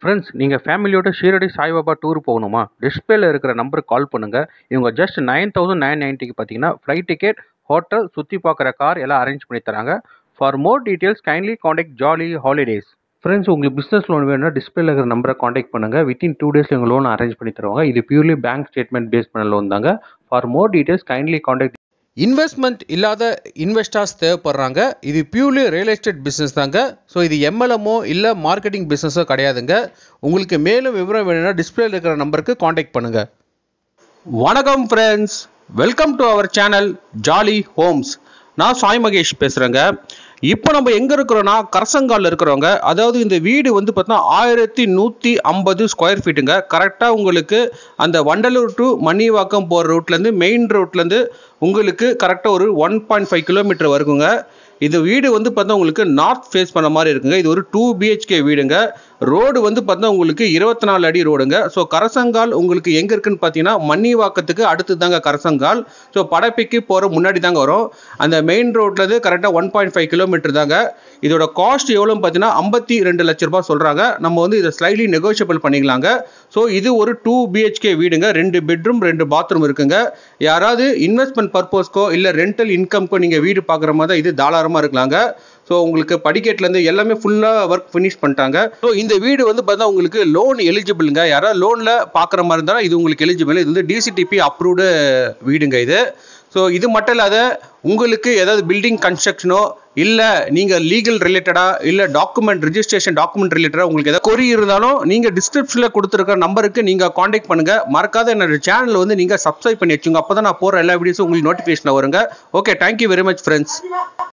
friends நீங்கள் ஃபேமிலியோட Shirdi Saibaba tour போகணுமா டிஸ்பிளேல இருக்கிற நம்பருக்கு கால் பண்ணுங்கள் இவங்க ஜஸ்ட் நைன் தௌசண்ட் நைன் நைன்ட்டிக்கு பார்த்தீங்கன்னா ஃப்ளைட் டிக்கெட் ஹோட்டல் சுற்றி பார்க்குற கார் எல்லாம் அரேஞ்ச் பண்ணி தராங்க for more details kindly contact jolly holidays friends உங்களுக்கு பிஸ்னஸ் லோன் வேணும்னா டிஸ்பிளேல இருக்கிற நம்பரை காண்டாக்ட் பண்ணுங்கள் வித்தின் டூ டேஸில் எங்கள் லோன் அரேஞ்ச் பண்ணி தருவாங்க இது பியூர்லி பேங்க் ஸ்டேட்மெண்ட் பேஸ் பண்ண லோன் தாங்க for more details kindly contact investment இல்லாத இன்வெஸ்டர்ஸ் தேவைப்படுறாங்க இது பியூர்லி ரியல் எஸ்டேட் பிஸ்னஸ் தாங்க ஸோ இது எம்எல்எம்மோ இல்லை மார்க்கெட்டிங் பிஸ்னஸோ கிடையாதுங்க உங்களுக்கு மேலும் விவரம் வேணும்னா டிஸ்பிளேல இருக்கிற நம்பருக்கு காண்டாக்ட் பண்ணுங்க வணக்கம் friends welcome to our channel jolly homes நான் சாய் மகேஷ் பேசுகிறேங்க இப்போ நம்ம எங்கே இருக்கிறோன்னா கரசங்காலில் இருக்கிறவங்க அதாவது இந்த வீடு வந்து பார்த்தீங்கன்னா ஆயிரத்தி நூற்றி ஐம்பது ஸ்கொயர் ஃபீட்டுங்க கரெக்டாக உங்களுக்கு அந்த வண்டலூர் டு மணிவாக்கம் போகிற ரூட்லேருந்து மெயின் ரோட்லேருந்து உங்களுக்கு கரெக்டாக ஒரு ஒன் பாயிண்ட் ஃபைவ் கிலோமீட்டர் வருங்க இந்த வீடு வந்து பார்த்தா உங்களுக்கு நார்த் ஃபேஸ் பண்ண மாதிரி இருக்குங்க இது ஒரு டூ பிஹெச்கே வீடுங்க ரோடு வந்து பார்த்தீங்கன்னா உங்களுக்கு இருபத்தி நாலு அடி ரோடுங்க ஸோ கரசங்கால் உங்களுக்கு எங்கே இருக்குன்னு பார்த்தீங்கன்னா மன்னிவாக்கத்துக்கு அடுத்து தாங்க கரசங்கால் ஸோ படப்பிக்கு போகிற முன்னாடி தாங்க வரும் அந்த மெயின் ரோட்லேருந்து கரெக்டாக ஒன் பாயிண்ட் ஃபைவ் கிலோமீட்டர் தாங்க இதோட காஸ்ட் எவ்வளோன்னு பார்த்தீங்கன்னா ஐம்பத்தி ரெண்டு லட்ச ரூபாய் சொல்கிறாங்க நம்ம வந்து இதை ஸ்லைட்லி நெகோஷியபிள் பண்ணிக்கலாங்க ஸோ இது ஒரு டூ பிஹெச்கே வீடுங்க ரெண்டு பெட்ரூம் ரெண்டு பாத்ரூம் இருக்குங்க யாராவது இன்வெஸ்ட்மெண்ட் பர்பஸ்க்கோ இல்லை ரெண்டல் இன்கம்க்கோ நீங்கள் வீடு பார்க்குற மாதிரி தான் இது தாராளமாக இருக்கலாங்க ஸோ உங்களுக்கு படிக்கட்டுலேருந்து எல்லாமே ஃபுல்லாக ஒர்க் ஃபினிஷ் பண்ணிட்டாங்க ஸோ இந்த வீடு வந்து பார்த்தா உங்களுக்கு லோன் எலிஜிபிளுங்க யாராவது லோனில் பார்க்குற மாதிரி இருந்தாலும் இது உங்களுக்கு எலிஜிபிள் இது வந்து டிசிடிபி அப்ரூவ்டு வீடுங்க இது ஸோ இது மட்டும் இல்லாத உங்களுக்கு ஏதாவது பில்டிங் கன்ஸ்ட்ரக்ஷனோ இல்லை நீங்கள் லீகல் ரிலேட்டடாக இல்லை டாக்குமெண்ட் ரிஜிஸ்ட்ரேஷன் டாக்குமெண்ட் ரிலேட்டடாக உங்களுக்கு எதாவது கொரி இருந்தாலும் நீங்கள் டிஸ்கிரிப்ஷனில் கொடுத்துருக்க நம்பருக்கு நீங்கள் காண்டாக்ட் பண்ணுங்கள் மறக்காத என்னோட சேனல் வந்து நீங்கள் சப்ஸ்கிரைப் பண்ணி வச்சுங்க அப்போ தான் நான் போகிற எல்லா வீடியோஸும் உங்களுக்கு நோட்டிஃபிகேஷன் வருங்க okay thank you very much friends